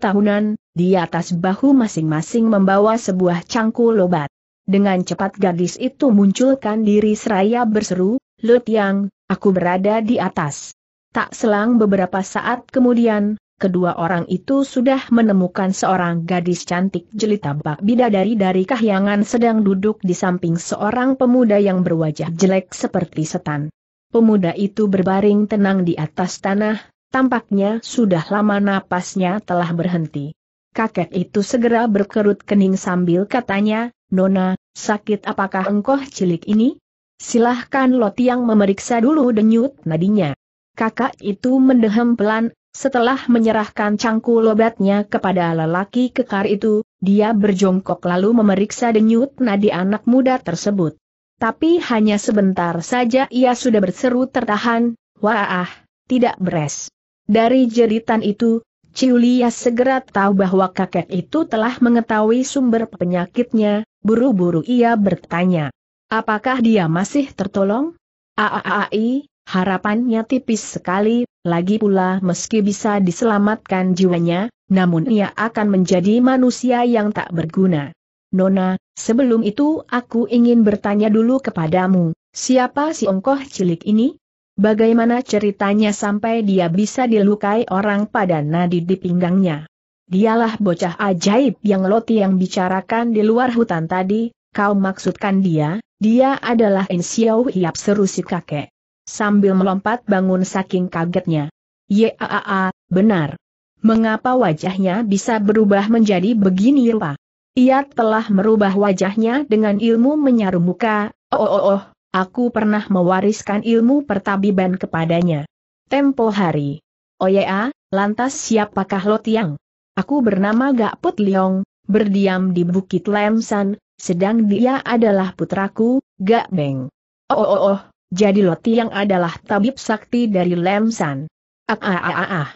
tahunan, di atas bahu masing-masing membawa sebuah cangkul obat. Dengan cepat gadis itu munculkan diri seraya berseru, Lut Yang, aku berada di atas. Tak selang beberapa saat kemudian, kedua orang itu sudah menemukan seorang gadis cantik jelita bak bidadari dari kahyangan sedang duduk di samping seorang pemuda yang berwajah jelek seperti setan. Pemuda itu berbaring tenang di atas tanah, tampaknya sudah lama napasnya telah berhenti. Kakek itu segera berkerut kening sambil katanya, Nona, sakit apakah engkau cilik ini? Silahkan Lot yang memeriksa dulu denyut nadinya. Kakak itu mendehem pelan, setelah menyerahkan cangkul obatnya kepada lelaki kekar itu, dia berjongkok lalu memeriksa denyut nadi anak muda tersebut. Tapi hanya sebentar saja ia sudah berseru tertahan, wah, tidak beres. Dari jeritan itu, Ciulia segera tahu bahwa kakek itu telah mengetahui sumber penyakitnya, buru-buru ia bertanya. Apakah dia masih tertolong? Aaai, Harapannya tipis sekali, lagi pula meski bisa diselamatkan jiwanya, namun ia akan menjadi manusia yang tak berguna. Nona, sebelum itu aku ingin bertanya dulu kepadamu, siapa si ongkoh cilik ini? Bagaimana ceritanya sampai dia bisa dilukai orang pada nadi di pinggangnya? Dialah bocah ajaib yang Loti yang bicarakan di luar hutan tadi, kau maksudkan dia, dia adalah Insiau Hiap seru si kakek sambil melompat bangun saking kagetnya. Yaa, benar. Mengapa wajahnya bisa berubah menjadi begini rupa? Ia telah merubah wajahnya dengan ilmu menyaru muka, oh oh oh, oh aku pernah mewariskan ilmu pertabiban kepadanya. Tempo hari. Oh Oya, lantas siapakah Lo Tiang? Aku bernama Gak Put Liong, berdiam di Bukit Lemsan, sedang dia adalah putraku, Gak Beng. Oh oh oh, oh. Jadi Loti yang adalah tabib sakti dari Lemsan. Ah, ah ah ah ah.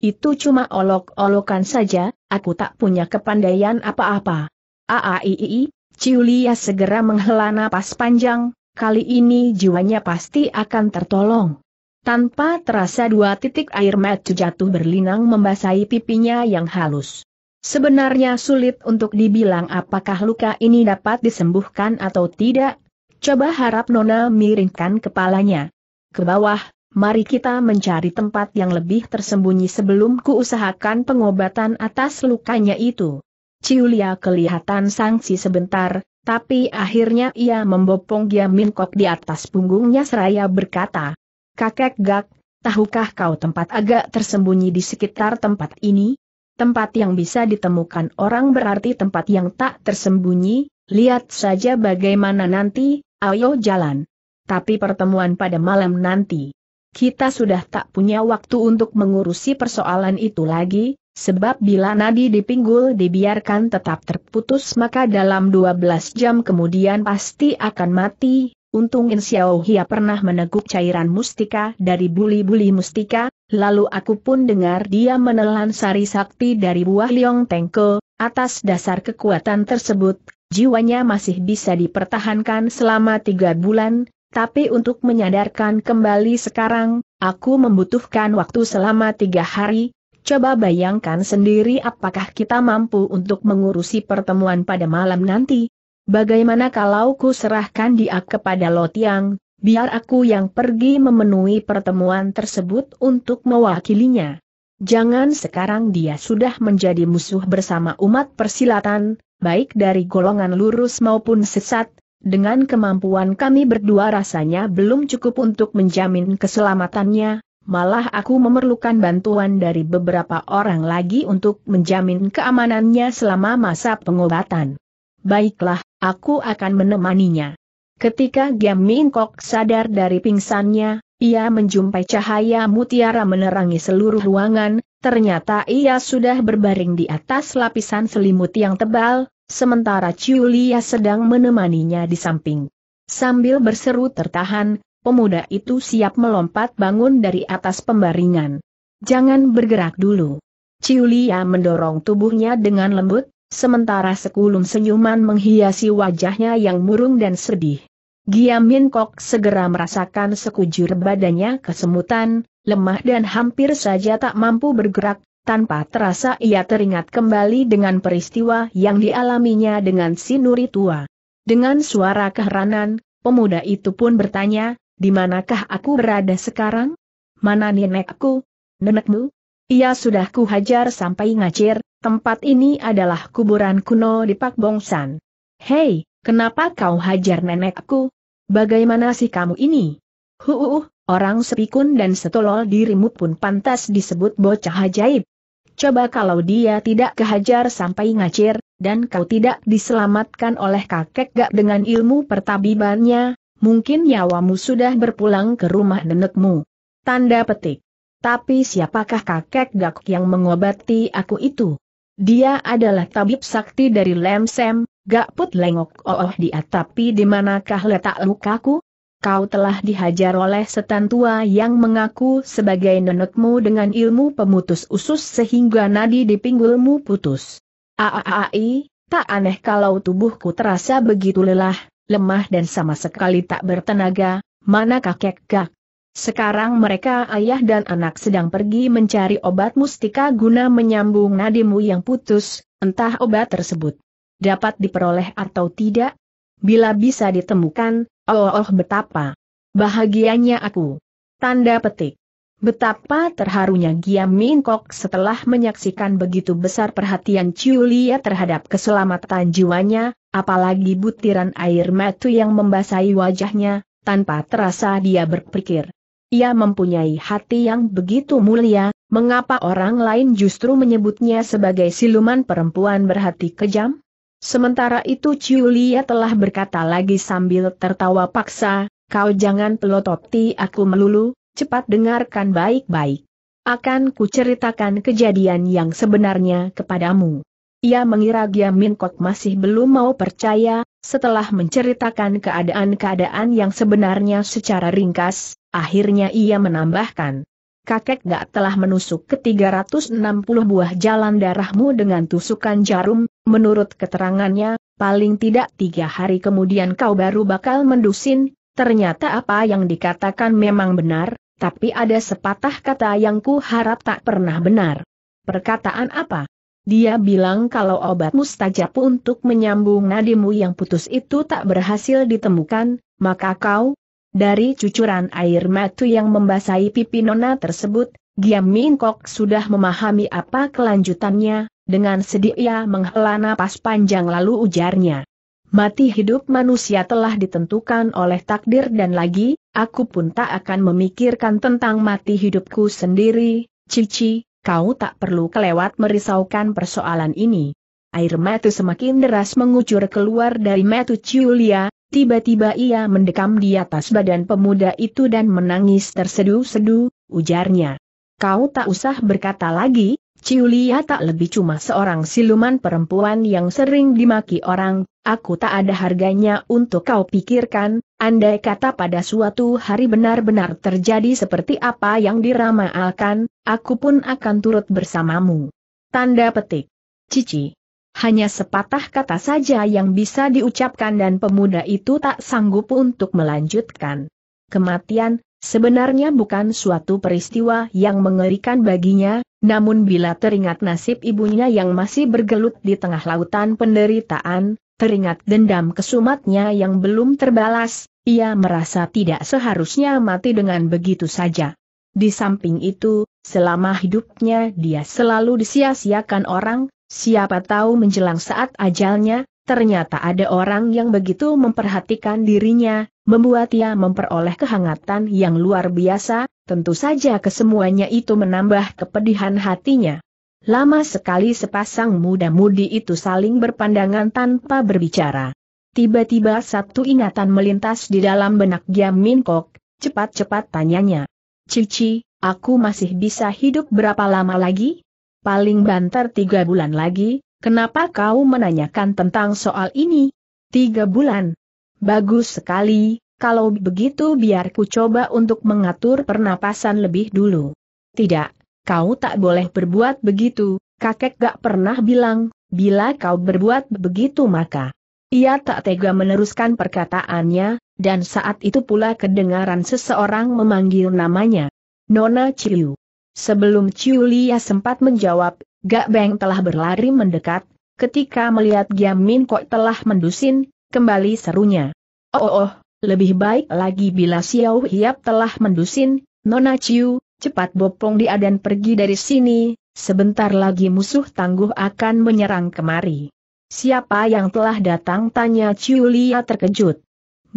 Itu cuma olok-olokan saja, aku tak punya kepandaian apa-apa. Aaii, ah, ah, Ciulia segera menghela napas panjang, kali ini jiwanya pasti akan tertolong. Tanpa terasa dua titik air mata jatuh berlinang membasahi pipinya yang halus. Sebenarnya sulit untuk dibilang apakah luka ini dapat disembuhkan atau tidak, Coba harap Nona miringkan kepalanya. Ke bawah, mari kita mencari tempat yang lebih tersembunyi sebelum kuusahakan pengobatan atas lukanya itu. Ciulia kelihatan sangsi sebentar, tapi akhirnya ia membopong Giaminkok Minkok di atas punggungnya seraya berkata, Kakek Gak, tahukah kau tempat agak tersembunyi di sekitar tempat ini? Tempat yang bisa ditemukan orang berarti tempat yang tak tersembunyi, lihat saja bagaimana nanti, Ayo jalan. Tapi pertemuan pada malam nanti. Kita sudah tak punya waktu untuk mengurusi persoalan itu lagi, sebab bila nadi di pinggul dibiarkan tetap terputus maka dalam 12 jam kemudian pasti akan mati. Untung Allah Hia pernah meneguk cairan mustika dari buli-buli mustika, lalu aku pun dengar dia menelan sari sakti dari buah liong tengko, atas dasar kekuatan tersebut, jiwanya masih bisa dipertahankan selama tiga bulan, tapi untuk menyadarkan kembali sekarang, aku membutuhkan waktu selama tiga hari, coba bayangkan sendiri apakah kita mampu untuk mengurusi pertemuan pada malam nanti. Bagaimana kalau ku serahkan dia kepada Lotiang, biar aku yang pergi memenuhi pertemuan tersebut untuk mewakilinya. Jangan sekarang dia sudah menjadi musuh bersama umat persilatan, baik dari golongan lurus maupun sesat, dengan kemampuan kami berdua rasanya belum cukup untuk menjamin keselamatannya, malah aku memerlukan bantuan dari beberapa orang lagi untuk menjamin keamanannya selama masa pengobatan. Baiklah, aku akan menemaninya. Ketika Giam Minkok sadar dari pingsannya, ia menjumpai cahaya mutiara menerangi seluruh ruangan, ternyata ia sudah berbaring di atas lapisan selimut yang tebal, sementara Ciulia sedang menemaninya di samping. Sambil berseru tertahan, pemuda itu siap melompat bangun dari atas pembaringan. Jangan bergerak dulu. Ciulia mendorong tubuhnya dengan lembut, sementara sekulum senyuman menghiasi wajahnya yang murung dan sedih. Giamin Kok segera merasakan sekujur badannya kesemutan, lemah dan hampir saja tak mampu bergerak, tanpa terasa ia teringat kembali dengan peristiwa yang dialaminya dengan si Nuri tua. Dengan suara keheranan, pemuda itu pun bertanya, di manakah aku berada sekarang? Mana nenekku? Nenekmu? Ia sudah kuhajar sampai ngacir, tempat ini adalah kuburan kuno di Pak Bongsan. Hei, Kenapa kau hajar nenekku? Bagaimana sih kamu ini? Huuuh, orang sepikun dan setolol dirimu pun pantas disebut bocah ajaib. Coba kalau dia tidak kehajar sampai ngacir, dan kau tidak diselamatkan oleh kakek gak dengan ilmu pertabibannya, mungkin nyawamu sudah berpulang ke rumah nenekmu. Tanda petik. Tapi siapakah kakek gak yang mengobati aku itu? Dia adalah tabib sakti dari Lemsem, Gak put lengok oh, oh dia tapi di manakah letak lukaku? Kau telah dihajar oleh setan tua yang mengaku sebagai nenekmu dengan ilmu pemutus usus sehingga nadi di pinggulmu putus. Aaai, tak aneh kalau tubuhku terasa begitu lelah, lemah dan sama sekali tak bertenaga, mana kakek gak? Sekarang mereka ayah dan anak sedang pergi mencari obat mustika guna menyambung nadimu yang putus, entah obat tersebut dapat diperoleh atau tidak? Bila bisa ditemukan, oh, oh betapa bahagianya aku. Tanda petik. Betapa terharunya Giam Min Kok setelah menyaksikan begitu besar perhatian Chulia terhadap keselamatan jiwanya, apalagi butiran air mata yang membasahi wajahnya, tanpa terasa dia berpikir. Ia mempunyai hati yang begitu mulia, mengapa orang lain justru menyebutnya sebagai siluman perempuan berhati kejam? Sementara itu Julia telah berkata lagi sambil tertawa paksa, kau jangan pelototi aku melulu, cepat dengarkan baik-baik. Akan kuceritakan kejadian yang sebenarnya kepadamu. Ia mengira kok masih belum mau percaya, setelah menceritakan keadaan-keadaan yang sebenarnya secara ringkas, akhirnya ia menambahkan. Kakek gak telah menusuk ke 360 buah jalan darahmu dengan tusukan jarum, Menurut keterangannya, paling tidak tiga hari kemudian kau baru bakal mendusin, ternyata apa yang dikatakan memang benar, tapi ada sepatah kata yang ku harap tak pernah benar. Perkataan apa? Dia bilang kalau obat mustajab untuk menyambung nadimu yang putus itu tak berhasil ditemukan, maka kau, dari cucuran air matu yang membasahi pipi nona tersebut, Giam Min sudah memahami apa kelanjutannya, dengan sedih ia menghela napas panjang lalu ujarnya. Mati hidup manusia telah ditentukan oleh takdir dan lagi, aku pun tak akan memikirkan tentang mati hidupku sendiri, Cici, kau tak perlu kelewat merisaukan persoalan ini. Air mata semakin deras mengucur keluar dari metu Julia, tiba-tiba ia mendekam di atas badan pemuda itu dan menangis tersedu-sedu, ujarnya. Kau tak usah berkata lagi, Ciulia tak lebih cuma seorang siluman perempuan yang sering dimaki orang, aku tak ada harganya untuk kau pikirkan, andai kata pada suatu hari benar-benar terjadi seperti apa yang diramalkan, aku pun akan turut bersamamu. Tanda petik. Cici. Hanya sepatah kata saja yang bisa diucapkan dan pemuda itu tak sanggup untuk melanjutkan. Kematian, Sebenarnya bukan suatu peristiwa yang mengerikan baginya, namun bila teringat nasib ibunya yang masih bergelut di tengah lautan penderitaan, teringat dendam kesumatnya yang belum terbalas, ia merasa tidak seharusnya mati dengan begitu saja. Di samping itu, selama hidupnya dia selalu disia-siakan orang, siapa tahu menjelang saat ajalnya, ternyata ada orang yang begitu memperhatikan dirinya, membuat ia memperoleh kehangatan yang luar biasa, tentu saja kesemuanya itu menambah kepedihan hatinya. Lama sekali sepasang muda-mudi itu saling berpandangan tanpa berbicara. Tiba-tiba satu ingatan melintas di dalam benak Giam Min Kok, cepat-cepat tanyanya. Cici, aku masih bisa hidup berapa lama lagi? Paling banter tiga bulan lagi, kenapa kau menanyakan tentang soal ini? Tiga bulan, Bagus sekali, kalau begitu biar ku coba untuk mengatur pernapasan lebih dulu. Tidak, kau tak boleh berbuat begitu, kakek gak pernah bilang, bila kau berbuat begitu maka. Ia tak tega meneruskan perkataannya, dan saat itu pula kedengaran seseorang memanggil namanya. Nona Ciu. Sebelum Ciu Lia sempat menjawab, Gak Beng telah berlari mendekat, ketika melihat Giam Min Kok telah mendusin, Kembali serunya. Oh oh oh, lebih baik lagi bila Xiao Hiap telah mendusin, Nona Chiu, cepat bopong dia dan pergi dari sini, sebentar lagi musuh tangguh akan menyerang kemari. Siapa yang telah datang tanya Chiu Lia terkejut.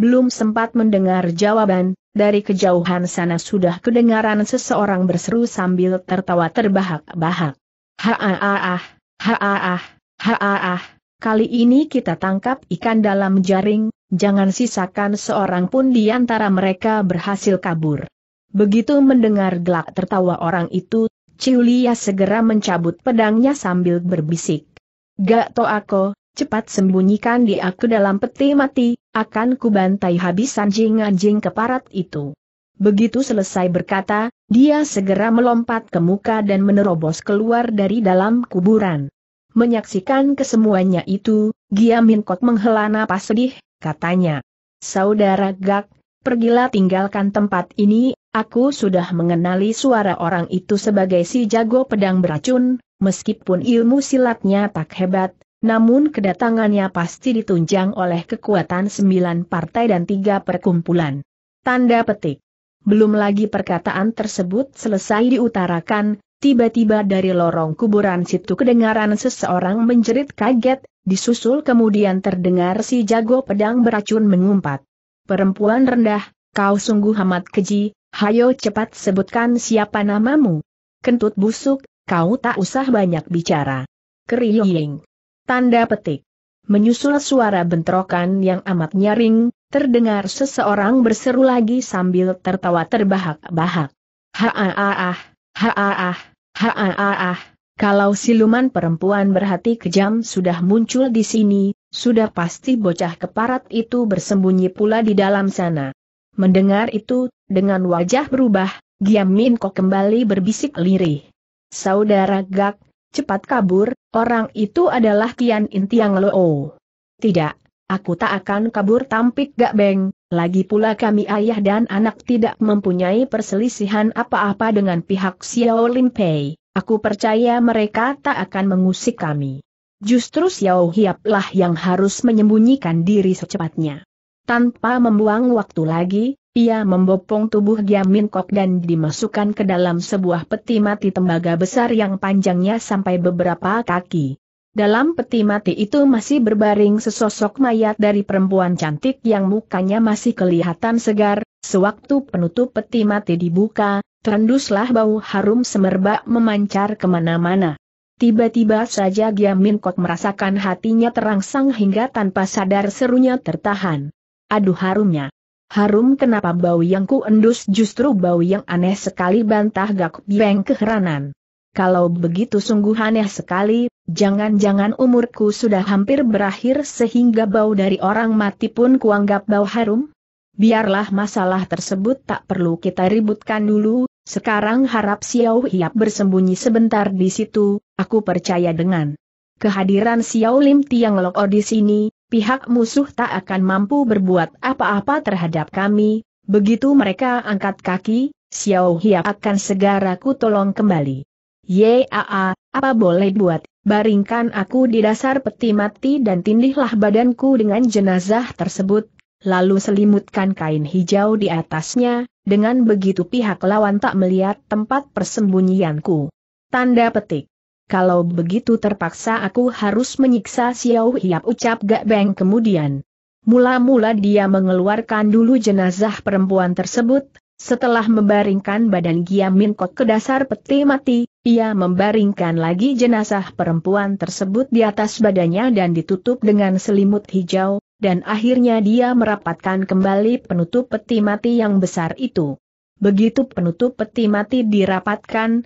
Belum sempat mendengar jawaban, dari kejauhan sana sudah kedengaran seseorang berseru sambil tertawa terbahak-bahak. Ha ah ah ah, ha ah ah, ha ah ah. Kali ini kita tangkap ikan dalam jaring, jangan sisakan seorang pun di antara mereka berhasil kabur. Begitu mendengar gelak tertawa orang itu, Ciulia segera mencabut pedangnya sambil berbisik. Gak to aku, cepat sembunyikan di aku dalam peti mati, akan kubantai habis anjing-anjing keparat itu. Begitu selesai berkata, dia segera melompat ke muka dan menerobos keluar dari dalam kuburan. Menyaksikan kesemuanya itu, Giamin Kok menghela napas sedih, katanya. Saudara Gak, pergilah tinggalkan tempat ini, aku sudah mengenali suara orang itu sebagai si jago pedang beracun, meskipun ilmu silatnya tak hebat, namun kedatangannya pasti ditunjang oleh kekuatan sembilan partai dan tiga perkumpulan. Tanda petik. Belum lagi perkataan tersebut selesai diutarakan, Tiba-tiba dari lorong kuburan situ kedengaran seseorang menjerit kaget, disusul kemudian terdengar si jago pedang beracun mengumpat. Perempuan rendah, kau sungguh amat keji, hayo cepat sebutkan siapa namamu. Kentut busuk, kau tak usah banyak bicara. Keriying. Tanda petik. Menyusul suara bentrokan yang amat nyaring, terdengar seseorang berseru lagi sambil tertawa terbahak-bahak. Ha -ha. Haaah, haaah, kalau siluman perempuan berhati kejam sudah muncul di sini, sudah pasti bocah keparat itu bersembunyi pula di dalam sana. Mendengar itu, dengan wajah berubah, Giam Min Kok kembali berbisik lirih. Saudara Gak, cepat kabur, orang itu adalah Kian Intiang Loo. Tidak, Aku tak akan kabur tampik gak beng, lagi pula kami ayah dan anak tidak mempunyai perselisihan apa-apa dengan pihak Xiao Lin Pei. Aku percaya mereka tak akan mengusik kami. Justru Xiao lah yang harus menyembunyikan diri secepatnya. Tanpa membuang waktu lagi, ia membopong tubuh Giamin Kok dan dimasukkan ke dalam sebuah peti mati tembaga besar yang panjangnya sampai beberapa kaki. Dalam peti mati itu masih berbaring sesosok mayat dari perempuan cantik yang mukanya masih kelihatan segar, sewaktu penutup peti mati dibuka, terenduslah bau harum semerbak memancar kemana-mana. Tiba-tiba saja Giamin Kok merasakan hatinya terangsang hingga tanpa sadar serunya tertahan. Aduh harumnya. Harum kenapa bau yang ku endus justru bau yang aneh sekali bantah Gak Beng keheranan. Kalau begitu sungguh aneh sekali, jangan-jangan umurku sudah hampir berakhir sehingga bau dari orang mati pun kuanggap bau harum? Biarlah masalah tersebut tak perlu kita ributkan dulu, sekarang harap Xiao Hiap bersembunyi sebentar di situ, aku percaya dengan kehadiran Xiao Lim Tiang Loko di sini, pihak musuh tak akan mampu berbuat apa-apa terhadap kami, begitu mereka angkat kaki, Xiao Hiap akan segera kutolong kembali. Yaa, apa boleh buat, baringkan aku di dasar peti mati dan tindihlah badanku dengan jenazah tersebut, lalu selimutkan kain hijau di atasnya, dengan begitu pihak lawan tak melihat tempat persembunyianku. Tanda petik. Kalau begitu terpaksa aku harus menyiksa Xiao Hiap ucap Gak Beng kemudian. Mula-mula dia mengeluarkan dulu jenazah perempuan tersebut, setelah membaringkan badan Kok ke dasar peti mati, ia membaringkan lagi jenazah perempuan tersebut di atas badannya dan ditutup dengan selimut hijau, dan akhirnya dia merapatkan kembali penutup peti mati yang besar itu. Begitu penutup peti mati dirapatkan,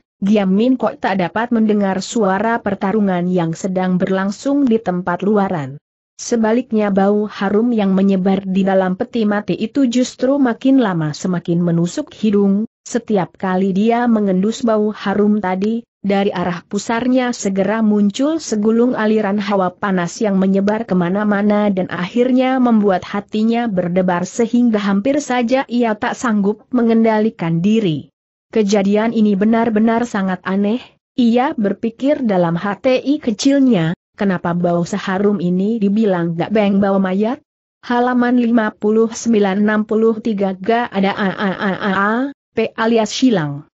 Kok tak dapat mendengar suara pertarungan yang sedang berlangsung di tempat luaran. Sebaliknya bau harum yang menyebar di dalam peti mati itu justru makin lama semakin menusuk hidung, setiap kali dia mengendus bau harum tadi, dari arah pusarnya segera muncul segulung aliran hawa panas yang menyebar kemana-mana dan akhirnya membuat hatinya berdebar sehingga hampir saja ia tak sanggup mengendalikan diri. Kejadian ini benar-benar sangat aneh, ia berpikir dalam hati kecilnya, kenapa bau seharum ini dibilang gak beng bau mayat? Halaman 59-63 ga ada a a a a a, p alias silang.